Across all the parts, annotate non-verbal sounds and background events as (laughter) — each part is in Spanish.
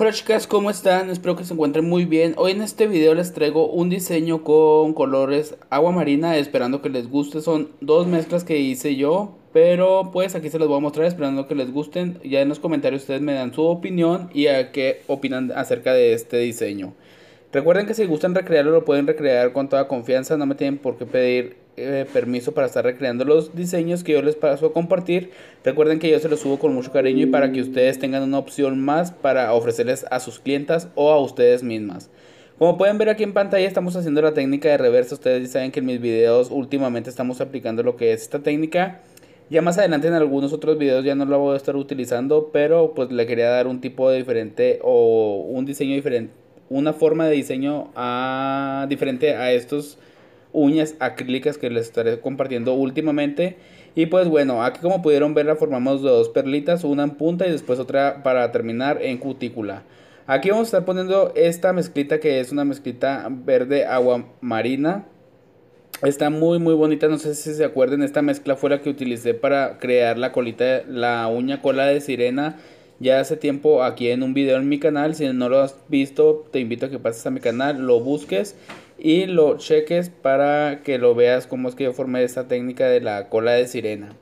Hola chicas, ¿cómo están? Espero que se encuentren muy bien. Hoy en este video les traigo un diseño con colores agua marina, esperando que les guste. Son dos mezclas que hice yo, pero pues aquí se los voy a mostrar esperando que les gusten. Ya en los comentarios ustedes me dan su opinión y a qué opinan acerca de este diseño. Recuerden que si gustan recrearlo lo pueden recrear con toda confianza, no me tienen por qué pedir eh, permiso para estar recreando los diseños que yo les paso a compartir. Recuerden que yo se los subo con mucho cariño y para que ustedes tengan una opción más para ofrecerles a sus clientas o a ustedes mismas. Como pueden ver aquí en pantalla estamos haciendo la técnica de reversa. Ustedes ya saben que en mis videos últimamente estamos aplicando lo que es esta técnica. Ya más adelante en algunos otros videos ya no la voy a estar utilizando, pero pues le quería dar un tipo diferente o un diseño diferente una forma de diseño diferente a estos uñas acrílicas que les estaré compartiendo últimamente. Y pues bueno, aquí como pudieron ver la formamos dos perlitas, una en punta y después otra para terminar en cutícula. Aquí vamos a estar poniendo esta mezclita que es una mezclita verde agua marina. Está muy muy bonita, no sé si se acuerdan, esta mezcla fue la que utilicé para crear la colita, la uña cola de sirena ya hace tiempo aquí en un video en mi canal. Si no lo has visto, te invito a que pases a mi canal, lo busques y lo cheques para que lo veas cómo es que yo formé esta técnica de la cola de sirena.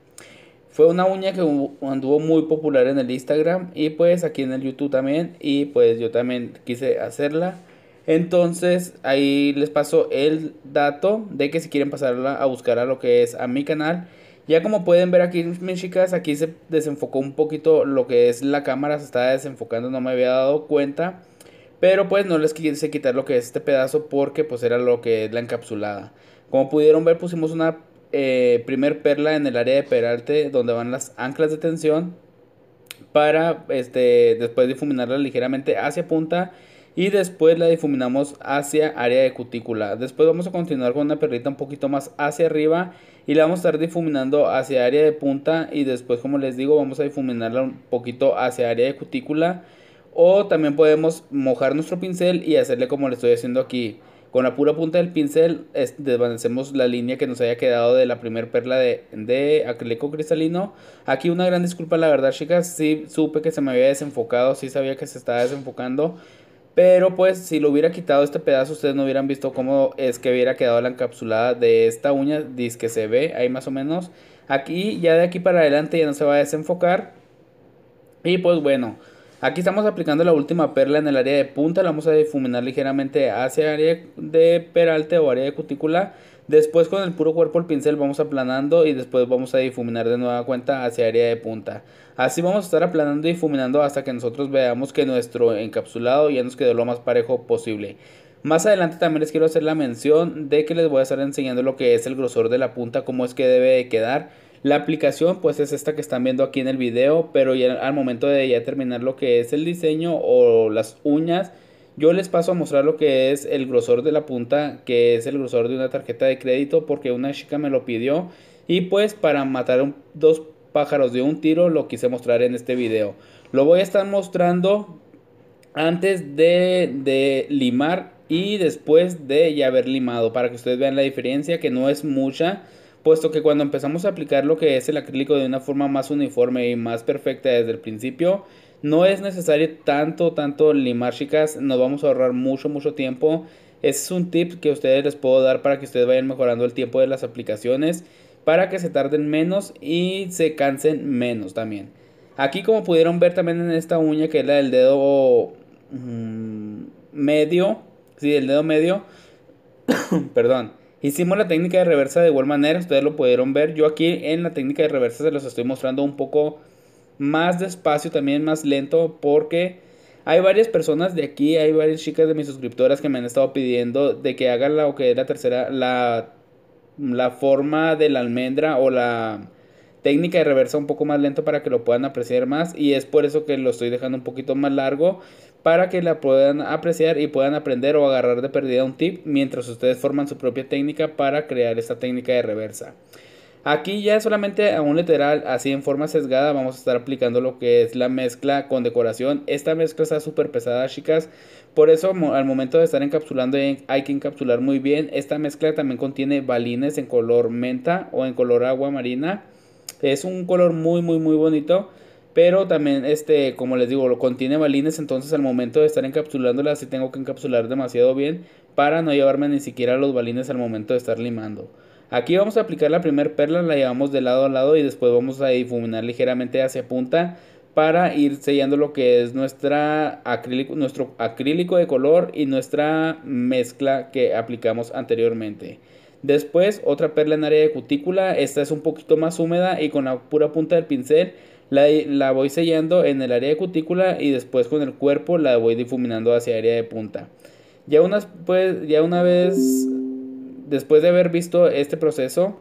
Fue una uña que anduvo muy popular en el Instagram y pues aquí en el YouTube también y pues yo también quise hacerla. Entonces ahí les paso el dato de que si quieren pasarla a buscar a lo que es a mi canal ya como pueden ver aquí, mis chicas, aquí se desenfocó un poquito lo que es la cámara, se estaba desenfocando, no me había dado cuenta. Pero pues no les quise quitar lo que es este pedazo porque pues era lo que es la encapsulada. Como pudieron ver pusimos una eh, primer perla en el área de peralte donde van las anclas de tensión para este, después difuminarla ligeramente hacia punta y después la difuminamos hacia área de cutícula. Después vamos a continuar con una perlita un poquito más hacia arriba y la vamos a estar difuminando hacia área de punta y después como les digo vamos a difuminarla un poquito hacia área de cutícula o también podemos mojar nuestro pincel y hacerle como le estoy haciendo aquí con la pura punta del pincel desvanecemos la línea que nos haya quedado de la primer perla de, de acrílico cristalino. Aquí una gran disculpa, la verdad, chicas. Sí supe que se me había desenfocado, sí sabía que se estaba desenfocando. Pero pues si lo hubiera quitado este pedazo, ustedes no hubieran visto cómo es que hubiera quedado la encapsulada de esta uña. Dice que se ve ahí más o menos. Aquí, ya de aquí para adelante ya no se va a desenfocar. Y pues bueno, aquí estamos aplicando la última perla en el área de punta. La vamos a difuminar ligeramente hacia área de peralte o área de cutícula. Después con el puro cuerpo el pincel vamos aplanando y después vamos a difuminar de nueva cuenta hacia área de punta. Así vamos a estar aplanando y difuminando hasta que nosotros veamos que nuestro encapsulado ya nos quedó lo más parejo posible. Más adelante también les quiero hacer la mención de que les voy a estar enseñando lo que es el grosor de la punta, cómo es que debe de quedar. La aplicación pues es esta que están viendo aquí en el video, pero ya al momento de ya terminar lo que es el diseño o las uñas, yo les paso a mostrar lo que es el grosor de la punta, que es el grosor de una tarjeta de crédito, porque una chica me lo pidió. Y pues para matar dos pájaros de un tiro lo quise mostrar en este video. Lo voy a estar mostrando antes de, de limar y después de ya haber limado, para que ustedes vean la diferencia, que no es mucha puesto que cuando empezamos a aplicar lo que es el acrílico de una forma más uniforme y más perfecta desde el principio, no es necesario tanto, tanto limar, chicas. Nos vamos a ahorrar mucho, mucho tiempo. Ese es un tip que ustedes les puedo dar para que ustedes vayan mejorando el tiempo de las aplicaciones. Para que se tarden menos y se cansen menos también. Aquí como pudieron ver también en esta uña que es la del dedo mm, medio. Sí, del dedo medio. (coughs) Perdón. Hicimos la técnica de reversa de igual manera. Ustedes lo pudieron ver. Yo aquí en la técnica de reversa se los estoy mostrando un poco más despacio, también más lento, porque hay varias personas de aquí, hay varias chicas de mis suscriptoras que me han estado pidiendo de que haga la o que la tercera, la, la forma de la almendra o la técnica de reversa un poco más lento para que lo puedan apreciar más y es por eso que lo estoy dejando un poquito más largo para que la puedan apreciar y puedan aprender o agarrar de perdida un tip mientras ustedes forman su propia técnica para crear esta técnica de reversa. Aquí ya solamente a un lateral, así en forma sesgada, vamos a estar aplicando lo que es la mezcla con decoración. Esta mezcla está súper pesada, chicas. Por eso al momento de estar encapsulando eh, hay que encapsular muy bien. Esta mezcla también contiene balines en color menta o en color agua marina. Es un color muy, muy, muy bonito pero también este como les digo lo contiene balines entonces al momento de estar encapsulándola sí tengo que encapsular demasiado bien para no llevarme ni siquiera los balines al momento de estar limando Aquí vamos a aplicar la primera perla, la llevamos de lado a lado y después vamos a difuminar ligeramente hacia punta para ir sellando lo que es nuestra acrílico, nuestro acrílico de color y nuestra mezcla que aplicamos anteriormente. Después otra perla en área de cutícula, esta es un poquito más húmeda y con la pura punta del pincel la, voy sellando en el área de cutícula y después con el cuerpo la voy difuminando hacia área de punta. Ya, pues, ya una vez después de haber visto este proceso,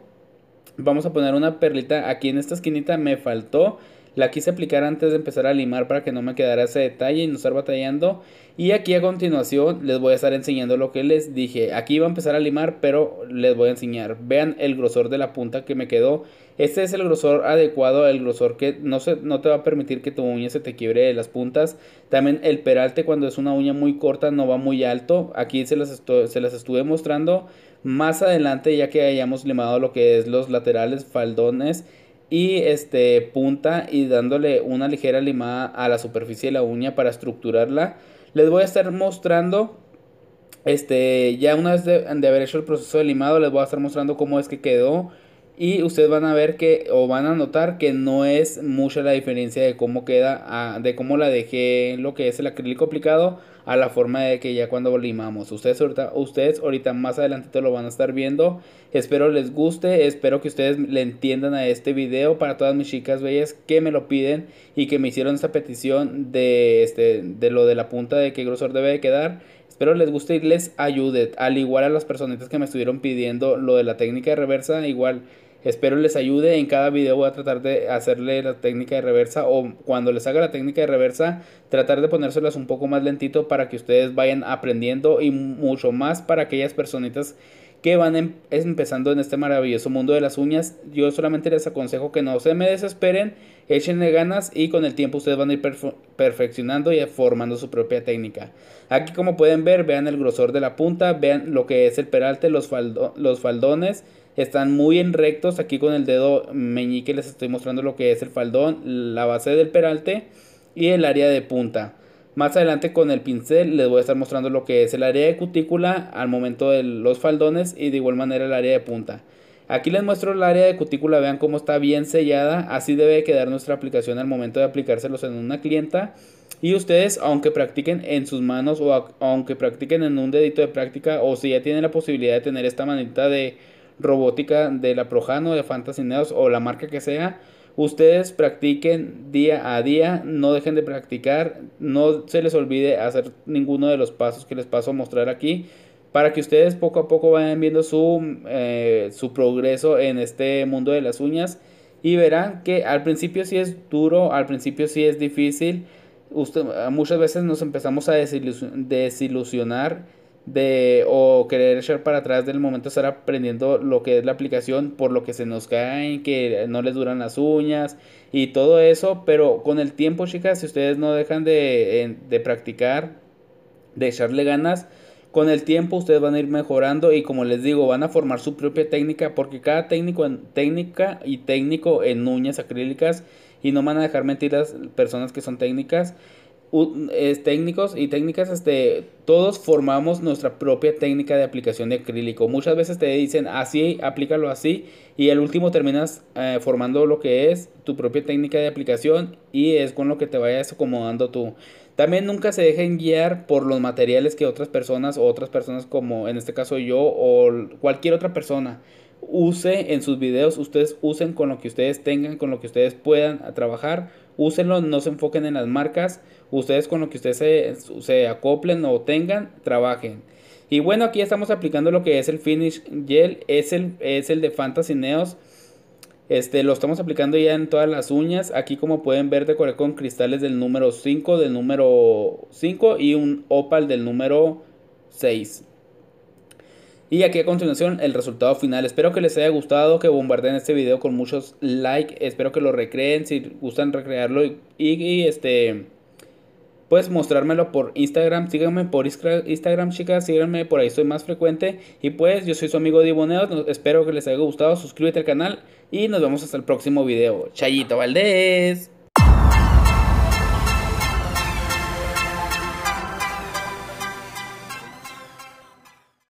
vamos a poner una perlita aquí en esta esquinita. Me faltó la quise aplicar antes de empezar a limar para que no me quedara ese detalle y no estar batallando. Y aquí a continuación les voy a estar enseñando lo que les dije. Aquí va a empezar a limar, pero les voy a enseñar. Vean el grosor de la punta que me quedó. Este es el grosor adecuado, el grosor que no, se, no te va a permitir que tu uña se te quiebre de las puntas. También el peralte cuando es una uña muy corta no va muy alto. Aquí se se las estuve mostrando. Más adelante ya que hayamos limado lo que es los laterales, faldones y este, punta y dándole una ligera limada a la superficie de la uña para estructurarla. Les voy a estar mostrando, este, ya una vez de, haber hecho el proceso de limado, les voy a estar mostrando cómo es que quedó. Y ustedes van a ver que, o van a notar que no es mucha la diferencia de cómo queda, ah, de cómo la dejé lo que es el acrílico aplicado a la forma de que ya cuando limamos. Ustedes ahorita, ustedes ahorita más adelantito lo van a estar viendo. Espero les guste, espero que ustedes le entiendan a este video para todas mis chicas bellas que me lo piden y que me hicieron esta petición de, este, de lo de la punta de qué grosor debe de quedar. Espero les guste y les ayude, al igual a las personitas que me estuvieron pidiendo lo de la técnica de reversa, igual Espero les ayude. En cada video voy a tratar de hacerle la técnica de reversa o cuando les haga la técnica de reversa, tratar de ponérselas un poco más lentito para que ustedes vayan aprendiendo y mucho más para aquellas personitas que van em-, empezando en este maravilloso mundo de las uñas. Yo solamente les aconsejo que no se me desesperen, échenle ganas y con el tiempo ustedes van a ir perfeccionando y formando su propia técnica. Aquí como pueden ver, vean el grosor de la punta, vean lo que es el peralte, los, los faldones están muy en rectos. Aquí con el dedo meñique les estoy mostrando lo que es el faldón, la base del peralte y el área de punta. Más adelante con el pincel les voy a estar mostrando lo que es el área de cutícula al momento de los faldones y de igual manera el área de punta. Aquí les muestro el área de cutícula, vean cómo está bien sellada, así debe quedar nuestra aplicación al momento de aplicárselos en una clienta. Y ustedes, aunque practiquen en sus manos o aunque practiquen en un dedito de práctica o si ya tienen la posibilidad de tener esta manita de robótica de la Projano, de Fantasineos o la marca que sea. Ustedes practiquen día a día, no dejen de practicar, no se les olvide hacer ninguno de los pasos que les paso a mostrar aquí para que ustedes poco a poco vayan viendo su, eh, su progreso en este mundo de las uñas y verán que al principio si es duro, al principio si es difícil, muchas veces nos empezamos a desilusionar de o querer echar para atrás del momento estar aprendiendo lo que es la aplicación por lo que se nos caen, que no les duran las uñas y todo eso, pero con el tiempo, chicas, si ustedes no dejan de, practicar, de echarle ganas, con el tiempo ustedes van a ir mejorando y como les digo, van a formar su propia técnica porque cada técnico en técnica y técnico en uñas acrílicas y no van a dejar mentir las personas que son técnicas técnicos y técnicas, este, todos formamos nuestra propia técnica de aplicación de acrílico. Muchas veces te dicen así, aplícalo así, y al último terminas eh, formando lo que es tu propia técnica de aplicación y es con lo que te vayas acomodando tú. También nunca se dejen guiar por los materiales que otras personas o otras personas como en este caso yo o cualquier otra persona use en sus videos, ustedes usen con lo que ustedes tengan, con lo que ustedes puedan trabajar, úsenlo, no se enfoquen en las marcas, ustedes con lo que ustedes se, acoplen o tengan, trabajen. Y bueno, aquí estamos aplicando lo que es el Finish Gel, es el, es el de Fantasy Neos. Este, lo estamos aplicando ya en todas las uñas. Aquí como pueden ver decoré con cristales del número 5, del número 5 y un opal del número 6. Y aquí a continuación el resultado final. Espero que les haya gustado, que bombardeen este video con muchos likes. Espero que lo recreen si gustan recrearlo. Y, este, pues mostrármelo por Instagram. Síganme por Instagram, chicas. Síganme por ahí, soy más frecuente. Y pues yo soy su amigo Diboneo. Espero que les haya gustado. Suscríbete al canal y nos vemos hasta el próximo video. Chayito Valdés.